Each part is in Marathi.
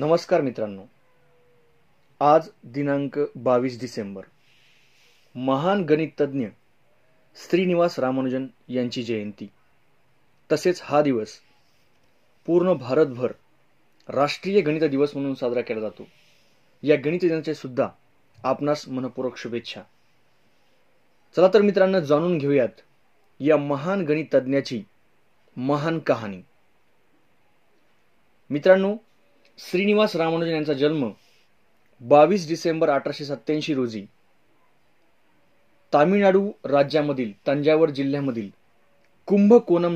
नमस्कार मित्रांनो आज दिनांक बावीस डिसेंबर महान गणिततज्ञ श्रीनिवास रामानुजन यांची जयंती तसेच हा दिवस पूर्ण भारतभर राष्ट्रीय गणित दिवस म्हणून साजरा केला जातो या गणित सुद्धा आपणास मनपूर्वक शुभेच्छा चला तर मित्रांनो जाणून घेऊयात या महान गणिततज्ञाची महान कहाणी मित्रांनो श्रीनिवास रामानुजन यांचा जन्म बावीस डिसेंबर अठराशे सत्त्याऐंशी रोजी तामिळनाडू राज्यामधील तंजावर जिल्ह्यामधील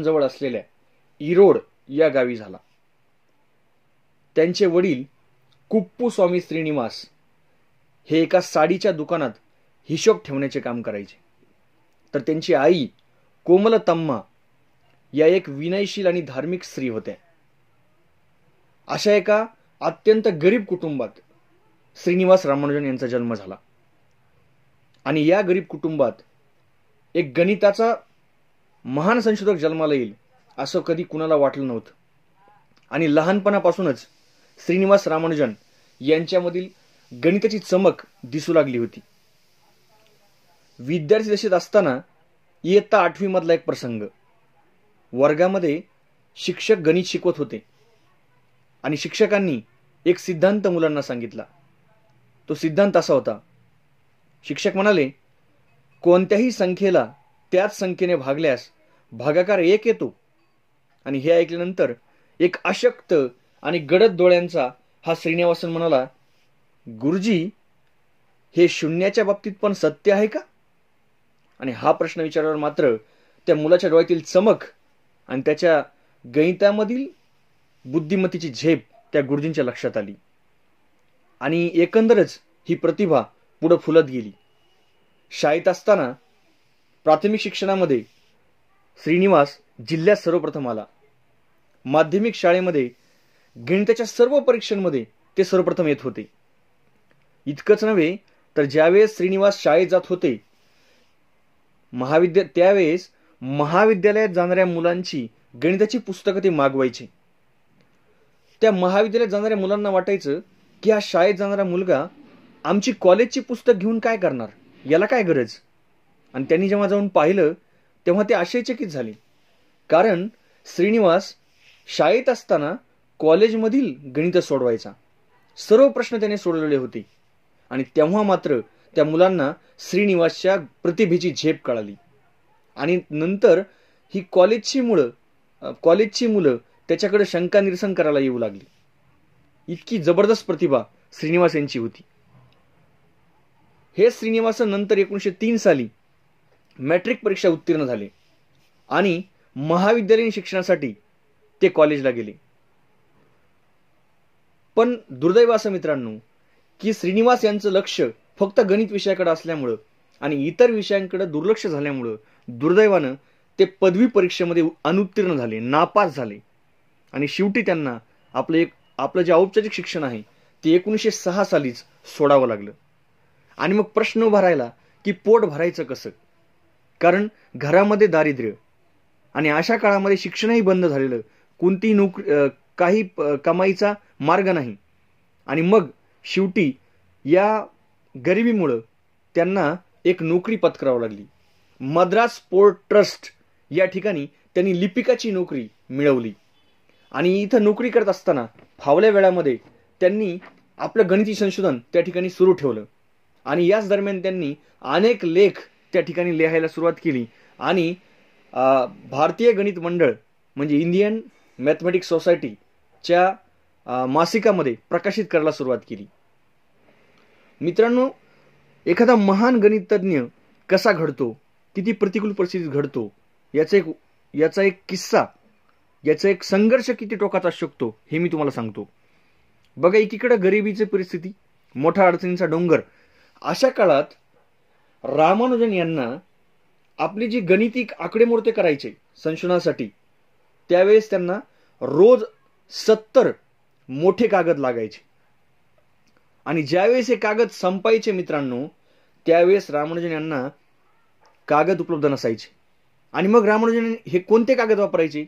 जवळ असलेल्या इरोड या गावी झाला त्यांचे वडील कुप्पू स्वामी श्रीनिवास हे एका साडीच्या दुकानात हिशोब ठेवण्याचे काम करायचे तर त्यांची आई कोमलतम्मा या एक विनयशील आणि धार्मिक स्त्री होत्या अशा एका अत्यंत गरीब कुटुंबात श्रीनिवास रामानुजन यांचा जन्म झाला आणि या गरीब कुटुंबात एक गणिताचा महान संशोधक जन्माला येईल असं कधी कुणाला वाटलं नव्हतं आणि लहानपणापासूनच श्रीनिवास रामानुजन यांच्यामधील गणिताची चमक दिसू लागली होती विद्यार्थी दशेत असताना इयत्ता आठवीमधला एक प्रसंग वर्गामध्ये शिक्षक गणित शिकवत होते आणि शिक्षकांनी एक सिद्धांत मुलांना सांगितला तो सिद्धांत असा होता शिक्षक म्हणाले कोणत्याही संख्येला त्याच संख्येने भागल्यास भागाकार एक येतो आणि हे ऐकल्यानंतर एक अशक्त आणि गडद डोळ्यांचा हा श्रीनिवासन म्हणाला गुरुजी हे शून्याच्या बाबतीत पण सत्य आहे का आणि हा प्रश्न विचारल्यावर मात्र त्या मुलाच्या डोळ्यातील चमक आणि त्याच्या गणितामधील बुद्धिमतीची झेप त्या गुरुजींच्या लक्षात आली आणि एकंदरच ही प्रतिभा पुढं फुलत गेली शाळेत असताना प्राथमिक शिक्षणामध्ये श्रीनिवास जिल्ह्यात सर्वप्रथम आला माध्यमिक शाळेमध्ये गणिताच्या सर्व परीक्षांमध्ये ते सर्वप्रथम येत होते इतकंच नव्हे तर ज्यावेळेस श्रीनिवास शाळेत जात होते महाविद्या त्यावेळेस महाविद्यालयात जाणाऱ्या मुलांची गणिताची पुस्तकं ते मागवायची त्या महाविद्यालयात जाणाऱ्या मुलांना वाटायचं की हा शाळेत जाणारा मुलगा आमची कॉलेजची पुस्तक घेऊन काय करणार याला काय गरज आणि त्यांनी जेव्हा जाऊन पाहिलं तेव्हा ते आशयचकित झाले कारण श्रीनिवास शाळेत असताना कॉलेजमधील गणित सोडवायचा सर्व प्रश्न त्याने सोडवले होते आणि तेव्हा मात्र त्या मुलांना श्रीनिवासच्या प्रतिभेची झेप कळाली आणि नंतर ही कॉलेजची मुलं कॉलेजची मुलं त्याच्याकडे शंका निरसन करायला येऊ लागली इतकी जबरदस्त प्रतिभा श्रीनिवास यांची होती हे श्रीनिवास नंतर एकोणीसशे तीन साली मॅट्रिक परीक्षा उत्तीर्ण झाले आणि महाविद्यालयीन शिक्षणासाठी ते कॉलेजला गेले पण दुर्दैव असं मित्रांनो की श्रीनिवास यांचं लक्ष फक्त गणित विषयाकडे असल्यामुळं आणि इतर विषयांकडे दुर्लक्ष झाल्यामुळं दुर्दैवानं ते पदवी परीक्षेमध्ये अनुत्तीर्ण झाले नापास झाले आणि शेवटी त्यांना आपलं एक आपलं जे औपचारिक शिक्षण आहे ते एकोणीसशे सहा सालीच सोडावं लागलं आणि मग प्रश्न उभा की पोट भरायचं कसं कारण घरामध्ये दारिद्र्य आणि अशा काळामध्ये शिक्षणही बंद झालेलं कोणतीही नोकरी काही कमाईचा मार्ग नाही आणि मग शेवटी या गरिबीमुळं त्यांना एक नोकरी पत्करावं लागली मद्रास पोर्ट ट्रस्ट या ठिकाणी त्यांनी लिपिकाची नोकरी मिळवली आणि इथं नोकरी करत असताना फावल्या वेळामध्ये त्यांनी आपलं गणिती संशोधन त्या ठिकाणी सुरू ठेवलं आणि याच दरम्यान त्यांनी अनेक लेख त्या ठिकाणी लिहायला सुरुवात केली आणि भारतीय गणित मंडळ म्हणजे इंडियन मॅथमॅटिक्स सोसायटीच्या मासिकामध्ये प्रकाशित करायला सुरुवात केली मित्रांनो एखादा महान गणितज्ञ कसा घडतो किती प्रतिकूल परिस्थितीत घडतो याचा एक याचा एक किस्सा याचा एक संघर्ष किती टोकाचा शकतो हे मी तुम्हाला सांगतो बघा एकीकडं गरिबीची परिस्थिती मोठा अडचणीचा डोंगर अशा काळात रामानुजन यांना आपली जी गणितिक आकडेमोड ते करायचे संशोधनासाठी त्यावेळेस त्यांना रोज सत्तर मोठे कागद लागायचे आणि ज्यावेळेस हे कागद संपायचे मित्रांनो त्यावेळेस रामानुजन यांना कागद उपलब्ध नसायचे आणि मग रामानुजन हे कोणते कागद वापरायचे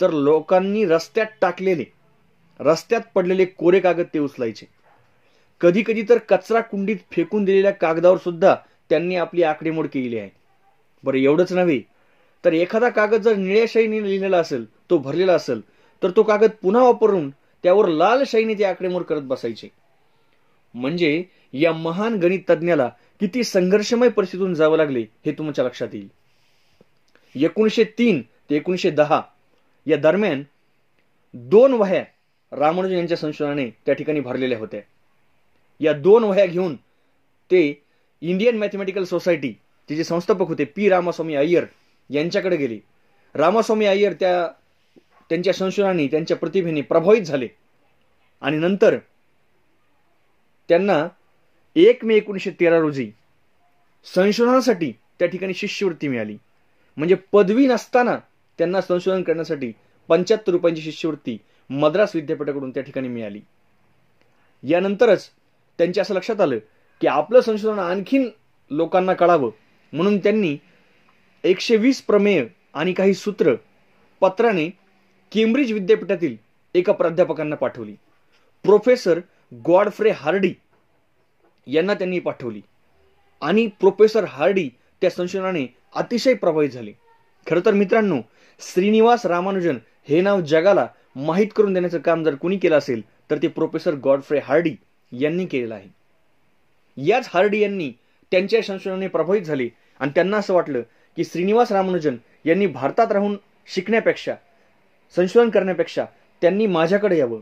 तर लोकांनी रस्त्यात टाकलेले रस्त्यात पडलेले कोरे कागद ते उचलायचे कधी कधी तर कचरा कुंडीत फेकून दिलेल्या कागदावर सुद्धा त्यांनी आपली आकडेमोड केलेली आहे बरं एवढंच नव्हे तर एखादा कागद जर निळ्या शाईने लिहिलेला असेल तो भरलेला असेल तर तो कागद पुन्हा वापरून त्यावर लाल शाईने ते आकडेमोड करत बसायचे म्हणजे या महान गणित तज्ञाला किती संघर्षमय परिस्थितीतून जावं लागले हे तुमच्या लक्षात येईल एकोणीशे तीन ते एकोणीशे दहा या दरम्यान दोन वह्या रामानुजन यांच्या संशोधनाने त्या ठिकाणी भरलेल्या होत्या या दोन वह्या घेऊन ते इंडियन मॅथमॅटिकल सोसायटी तिचे संस्थापक होते पी रामास्वामी अय्यर यांच्याकडे गेले रामास्वामी अय्यर त्या त्यांच्या संशोधनाने त्यांच्या प्रतिभेने प्रभावित झाले आणि नंतर त्यांना एक मे एकोणीसशे तेरा रोजी संशोधनासाठी त्या ठिकाणी शिष्यवृत्ती मिळाली म्हणजे पदवी नसताना त्यांना संशोधन करण्यासाठी पंच्याहत्तर रुपयांची शिष्यवृत्ती मद्रास विद्यापीठाकडून त्या ठिकाणी मिळाली यानंतरच त्यांच्या असं लक्षात आलं की आपलं संशोधन आणखीन लोकांना कळावं म्हणून त्यांनी एकशे वीस प्रमेय आणि काही सूत्र पत्राने केम्ब्रिज विद्यापीठातील एका प्राध्यापकांना पाठवली प्रोफेसर गॉडफ्रे हार्डी यांना त्यांनी पाठवली आणि प्रोफेसर हार्डी त्या संशोधनाने अतिशय प्रभावित झाले खरं तर मित्रांनो श्रीनिवास रामानुजन हे नाव जगाला माहीत करून देण्याचं काम जर कुणी केलं असेल तर ते प्रोफेसर गॉडफ्रे हार्डी यांनी केलेलं आहे याच हार्डी यांनी त्यांच्या संशोधनाने प्रभावित झाले आणि त्यांना असं वाटलं की श्रीनिवास रामानुजन यांनी भारतात राहून शिकण्यापेक्षा संशोधन करण्यापेक्षा त्यांनी माझ्याकडे यावं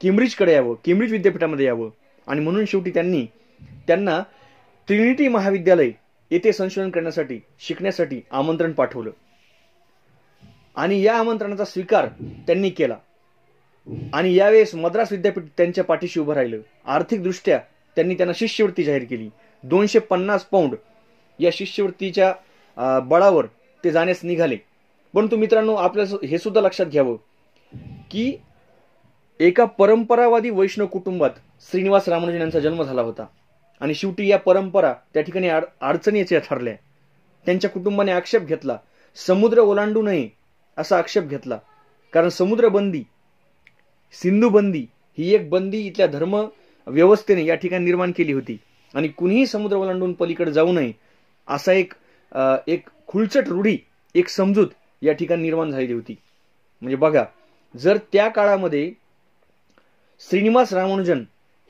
केम्ब्रिजकडे यावं केम्ब्रिज विद्यापीठामध्ये यावं आणि म्हणून शेवटी त्यांनी त्यांना ट्रिनिटी महाविद्यालय येथे संशोधन करण्यासाठी शिकण्यासाठी आमंत्रण पाठवलं आणि या आमंत्रणाचा स्वीकार त्यांनी केला आणि यावेळेस मद्रास विद्यापीठ त्यांच्या पाठीशी उभं राहिलं आर्थिकदृष्ट्या त्यांनी त्यांना शिष्यवृत्ती जाहीर केली दोनशे पन्नास पौंड या शिष्यवृत्तीच्या बळावर ते जाण्यास निघाले परंतु मित्रांनो आपल्या हे सुद्धा लक्षात घ्यावं की एका परंपरावादी वैष्णव कुटुंबात श्रीनिवास रामानुजन यांचा जन्म झाला होता आणि शेवटी या परंपरा त्या ठिकाणी अडचणीच्या ठरल्या त्यांच्या कुटुंबाने आक्षेप घेतला समुद्र ओलांडू असा आक्षेप घेतला कारण समुद्र बंदी सिंधू बंदी ही एक बंदी इथल्या धर्म व्यवस्थेने या ठिकाणी निर्माण केली होती आणि कुणीही समुद्र ओलांडून पलीकडे जाऊ नये असा एक एक खुलचट रूढी एक समजूत या ठिकाणी निर्माण झालेली होती म्हणजे बघा जर त्या काळामध्ये श्रीनिवास रामानुजन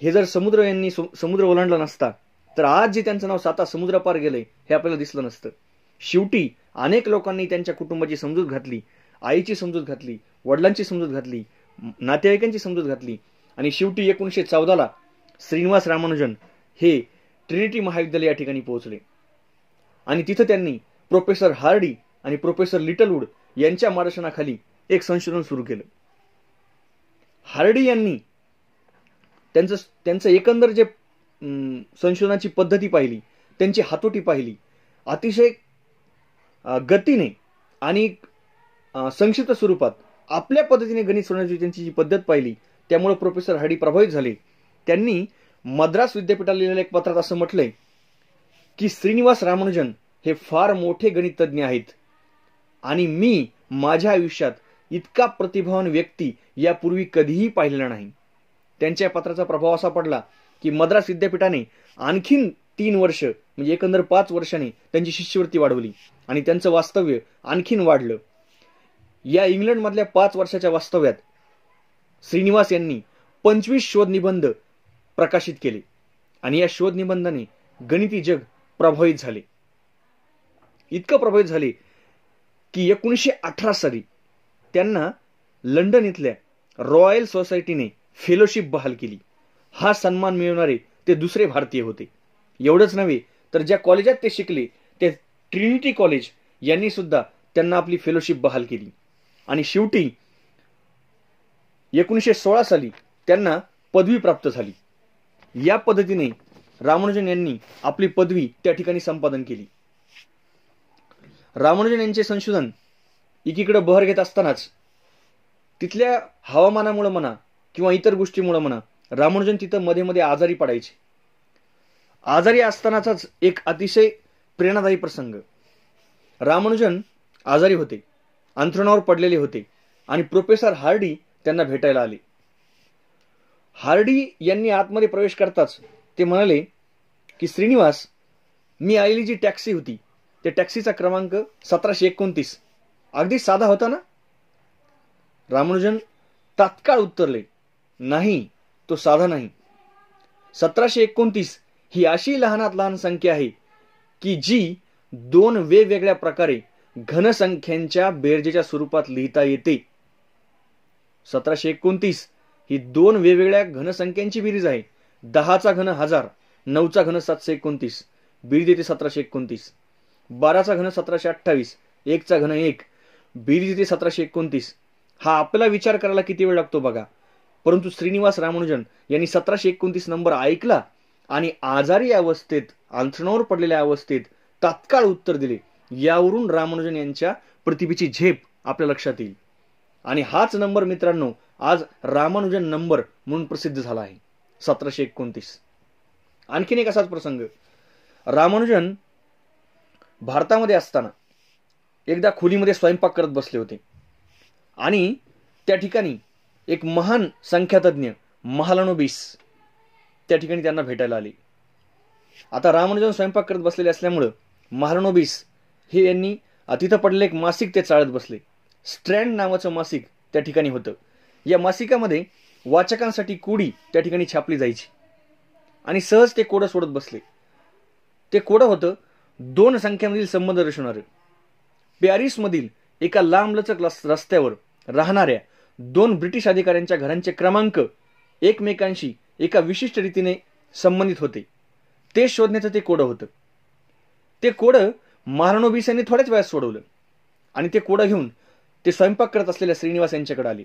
हे जर समुद्र यांनी समुद्र ओलांडला नसता तर आज जे त्यांचं नाव साता समुद्रापार गेलंय हे आपल्याला दिसलं नसतं शेवटी अनेक लोकांनी त्यांच्या कुटुंबाची समजूत घातली आईची समजूत घातली वडिलांची समजूत घातली नातेवाईकांची समजूत घातली आणि शेवटी एकोणीसशे चौदाला श्रीनिवास रामानुजन हे ट्रिनिटी महाविद्यालय या ठिकाणी पोहोचले आणि तिथं त्यांनी प्रोफेसर हार्डी आणि प्रोफेसर लिटलवूड यांच्या मार्गदर्शनाखाली एक संशोधन सुरू केलं हार्डी यांनी त्यांचं त्यांचं एकंदर जे संशोधनाची पद्धती पाहिली त्यांची हातोटी पाहिली अतिशय गतीने आणि संक्षिप्त स्वरूपात आपल्या पद्धतीने गणित सोडवण्याची त्यांची जी पद्धत पाहिली त्यामुळे प्रोफेसर हरी प्रभावित झाले त्यांनी मद्रास विद्यापीठाला लिहिलेल्या एक पत्रात असं म्हटलंय की श्रीनिवास रामानुजन हे फार मोठे गणितज्ञ आहेत आणि मी माझ्या आयुष्यात इतका प्रतिभावान व्यक्ती यापूर्वी कधीही पाहिलेला नाही त्यांच्या पत्राचा प्रभाव असा पडला की मद्रास विद्यापीठाने आणखीन तीन वर्ष म्हणजे एकंदर पाच वर्षाने त्यांची शिष्यवृत्ती वाढवली आणि त्यांचं वास्तव्य आणखीन वाढलं या इंग्लंडमधल्या पाच वर्षाच्या वास्तव्यात श्रीनिवास यांनी पंचवीस शोधनिबंध प्रकाशित केले आणि या शोधनिबंधाने गणिती जग प्रभावित झाले इतकं प्रभावित झाले की एकोणीसशे अठरा साली त्यांना लंडन इथल्या रॉयल सोसायटीने फेलोशिप बहाल केली हा सन्मान मिळवणारे ते दुसरे भारतीय होते एवढंच नव्हे तर ज्या कॉलेजात ते शिकले ते ट्रिनिटी कॉलेज यांनी सुद्धा त्यांना आपली फेलोशिप बहाल केली आणि शेवटी एकोणीसशे सोळा साली त्यांना पदवी प्राप्त झाली या पद्धतीने रामानुजन यांनी आपली पदवी त्या ठिकाणी संपादन केली रामानुजन यांचे संशोधन एकीकडे बहर घेत असतानाच तिथल्या हवामानामुळे म्हणा किंवा इतर गोष्टीमुळे म्हणा रामानुजन तिथं मध्ये मध्ये आजारी पडायचे आजारी असतानाचाच एक अतिशय प्रेरणादायी प्रसंग रामानुजन आजारी होते अंथरुणावर पडलेले होते आणि प्रोफेसर हार्डी त्यांना भेटायला आले हार्डी यांनी आतमध्ये प्रवेश करताच ते म्हणाले की श्रीनिवास मी आलेली जी टॅक्सी होती त्या टॅक्सीचा क्रमांक सतराशे एकोणतीस अगदी साधा होता ना रामानुजन तात्काळ उत्तरले नाही तो साधा नाही सतराशे एकोणतीस ही अशी लहानात लहान संख्या आहे की जी दोन वेगवेगळ्या प्रकारे घनसंख्यांच्या बेरजेच्या स्वरूपात लिहिता येते सतराशे एकोणतीस ही दोन वेगवेगळ्या घनसंख्यांची बिरीज आहे दहाचा घन हजार नऊचा घन सातशे एकोणतीस बिरीज येते सतराशे एकोणतीस बाराचा घन सतराशे अठ्ठावीस एकचा घन एक बिरीज येते सतराशे एकोणतीस हा आपला विचार करायला किती वेळ लागतो बघा परंतु श्रीनिवास रामानुजन यांनी सतराशे एकोणतीस नंबर ऐकला आणि आजारी अवस्थेत अंथणावर पडलेल्या अवस्थेत तात्काळ उत्तर दिले यावरून रामानुजन यांच्या प्रतिभेची झेप आपल्या लक्षात येईल आणि हाच नंबर मित्रांनो आज रामानुजन नंबर म्हणून प्रसिद्ध झाला आहे सतराशे एकोणतीस आणखीन एक असाच प्रसंग रामानुजन भारतामध्ये असताना एकदा खोलीमध्ये स्वयंपाक करत बसले होते आणि त्या ठिकाणी एक महान संख्यातज्ञ महालानोबीस त्या ठिकाणी त्यांना भेटायला आले आता रामानुजन स्वयंपाक करत बसलेले असल्यामुळं महालानोबीस हे यांनी तिथं पडले एक मासिक ते चाळत बसले स्ट्रँड नावाचं मासिक त्या ठिकाणी होतं या मासिकामध्ये वाचकांसाठी कोडी त्या ठिकाणी छापली जायची आणि सहज ते कोडं सोडत बसले ते कोडं होतं दोन संख्यांमधील संबंध दर्शवणारं पॅरिसमधील एका लांबलचक रस्त्यावर राहणाऱ्या दोन ब्रिटिश अधिकाऱ्यांच्या घरांचे क्रमांक एकमेकांशी एका विशिष्ट रीतीने संबंधित होते ते शोधण्याचं ते कोडं होतं ते कोडं बीस यांनी थोड्याच वेळात सोडवलं आणि ते कोडं घेऊन ते स्वयंपाक करत असलेल्या श्रीनिवास यांच्याकडे आले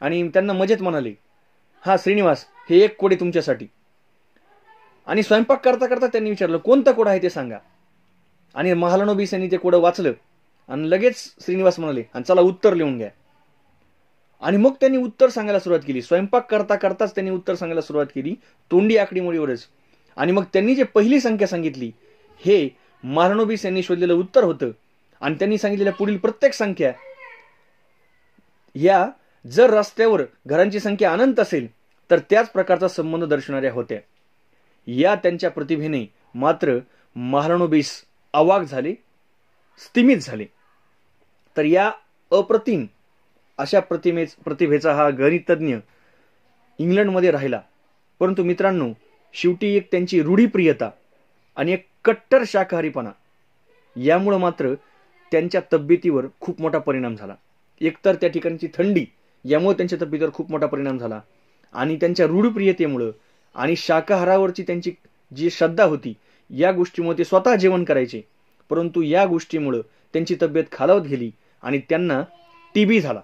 आणि त्यांना मजेत म्हणाले हा श्रीनिवास हे एक कोडे तुमच्यासाठी आणि स्वयंपाक करता करता त्यांनी विचारलं कोणता कोडा आहे ते सांगा आणि बीस यांनी ते कोडं वाचलं आणि लगेच श्रीनिवास म्हणाले आणि चला उत्तर लिहून घ्या आणि मग त्यांनी उत्तर सांगायला सुरुवात केली स्वयंपाक करता करताच त्यांनी उत्तर सांगायला सुरुवात केली तोंडी आकडीमोडीवरच आणि मग त्यांनी जे पहिली संख्या सांगितली हे मारणोबीस यांनी शोधलेलं उत्तर होतं आणि त्यांनी सांगितलेल्या पुढील प्रत्येक संख्या या जर रस्त्यावर घरांची संख्या अनंत असेल तर त्याच प्रकारचा संबंध दर्शवणाऱ्या होत्या या त्यांच्या प्रतिभेने मात्र महाराणोबीस अवाक झाले स्तिमित झाले तर या अप्रतिम अशा प्रतिमे प्रतिभेचा हा गणितज्ञ इंग्लंडमध्ये राहिला परंतु मित्रांनो शेवटी एक त्यांची रूढीप्रियता आणि एक कट्टर शाकाहारीपणा यामुळं मात्र त्यांच्या तब्येतीवर खूप मोठा परिणाम झाला एकतर त्या ठिकाणची थंडी यामुळे त्यांच्या तब्येतीवर खूप मोठा परिणाम झाला आणि त्यांच्या रूढप्रियतेमुळं आणि शाकाहारावरची त्यांची जी श्रद्धा होती या गोष्टीमुळे ते स्वतः जेवण करायचे परंतु या गोष्टीमुळं त्यांची तब्येत खालावत गेली आणि त्यांना टी बी झाला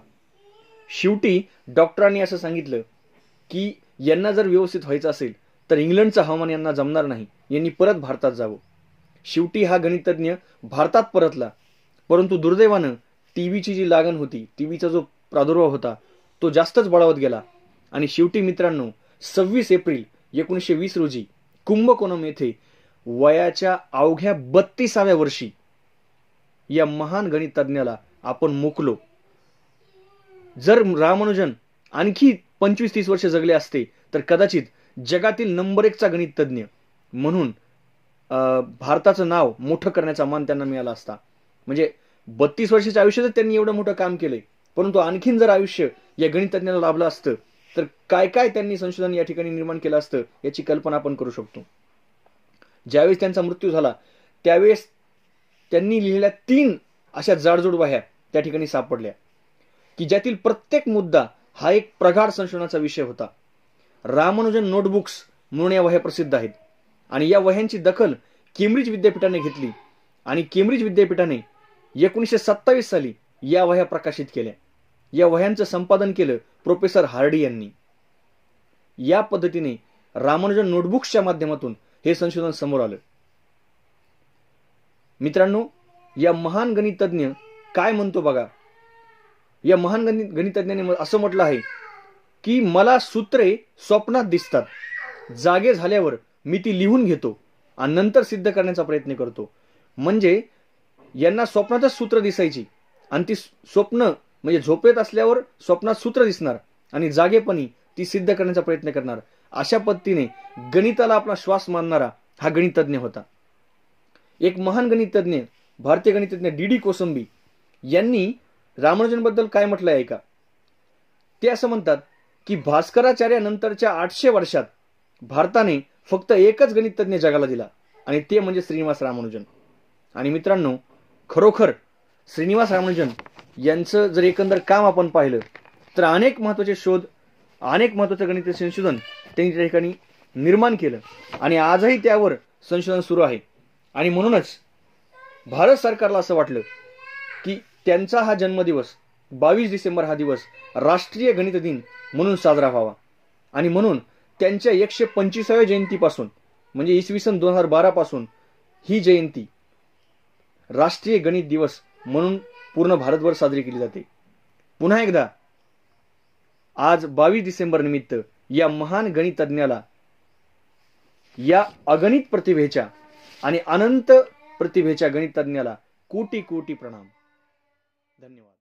शेवटी डॉक्टरांनी असं सांगितलं की यांना जर व्यवस्थित व्हायचं असेल तर इंग्लंडचं हवामान यांना जमणार नाही यांनी परत भारतात जावं शेवटी हा गणितज्ञ भारतात परतला परंतु दुर्दैवानं टी व्हीची जी लागण होती टी व्हीचा जो प्रादुर्भाव होता तो जास्तच बळावत गेला आणि शेवटी मित्रांनो सव्वीस एप्रिल एकोणीसशे वीस रोजी कुंभकोणम येथे वयाच्या अवघ्या बत्तीसाव्या वर्षी या महान गणितज्ञाला आपण मुकलो जर रामानुजन आणखी पंचवीस तीस वर्ष जगले असते तर कदाचित जगातील नंबर एकचा गणितज्ञ म्हणून भारताचं नाव मोठं करण्याचा मान त्यांना मिळाला असता म्हणजे बत्तीस वर्षाच्या आयुष्यातच त्यांनी एवढं मोठं काम केलंय परंतु आणखीन जर आयुष्य या गणितज्ञाला लाभलं असतं तर काय काय त्यांनी संशोधन या ठिकाणी निर्माण केलं असतं याची कल्पना आपण करू शकतो ज्यावेळेस त्यांचा मृत्यू झाला त्यावेळेस त्यांनी लिहिलेल्या तीन अशा जाडजोड वह्या त्या ठिकाणी सापडल्या की ज्यातील प्रत्येक मुद्दा हा एक प्रगाढ संशोधनाचा विषय होता रामानुजन नोटबुक्स म्हणून या वह्या प्रसिद्ध आहेत आणि या वह्यांची दखल केम्ब्रिज विद्यापीठाने घेतली आणि केम्ब्रिज विद्यापीठाने एकोणीसशे सत्तावीस साली या वह्या प्रकाशित केल्या या वह्यांचं संपादन केलं प्रोफेसर हार्डी यांनी या पद्धतीने रामानुजन नोटबुक्सच्या माध्यमातून हे संशोधन समोर आलं मित्रांनो या महान गणितज्ञ काय म्हणतो बघा या महान गणित गणितज्ञाने असं म्हटलं आहे की मला सूत्रे स्वप्नात दिसतात जागे झाल्यावर मी ती लिहून घेतो आणि नंतर सिद्ध करण्याचा प्रयत्न करतो म्हणजे यांना स्वप्नातच सूत्र दिसायची आणि ती स्वप्न म्हणजे झोपेत असल्यावर स्वप्नात सूत्र दिसणार आणि जागेपणी ती सिद्ध करण्याचा प्रयत्न करणार अशा पद्धतीने गणिताला आपला श्वास मानणारा हा गणितज्ञ होता एक महान गणितज्ञ भारतीय गणितज्ञ डी डी कोसंबी यांनी रामानुजनबद्दल काय म्हटलं आहे का ते असं म्हणतात की भास्कराचार्यानंतरच्या आठशे वर्षात भारताने फक्त एकच तज्ज्ञ जगाला दिला आणि ते म्हणजे श्रीनिवास रामानुजन आणि मित्रांनो खरोखर श्रीनिवास रामानुजन यांचं जर एकंदर काम आपण पाहिलं तर अनेक महत्त्वाचे शोध अनेक महत्त्वाचं गणित संशोधन त्यांनी त्या ठिकाणी निर्माण केलं आणि आजही त्यावर संशोधन सुरू आहे आणि म्हणूनच भारत सरकारला असं वाटलं की त्यांचा हा जन्मदिवस बावीस डिसेंबर हा दिवस राष्ट्रीय गणित दिन म्हणून साजरा व्हावा आणि म्हणून त्यांच्या एकशे पंचवीसाव्या जयंतीपासून म्हणजे इसवी सन दोन हजार पासून ही जयंती राष्ट्रीय गणित दिवस म्हणून पूर्ण भारतभर साजरी केली जाते पुन्हा एकदा आज बावीस डिसेंबर निमित्त या महान गणितज्ञाला या अगणित प्रतिभेच्या आणि अनंत प्रतिभेच्या गणितज्ञाला कोटी कोटी प्रणाम धन्यवाद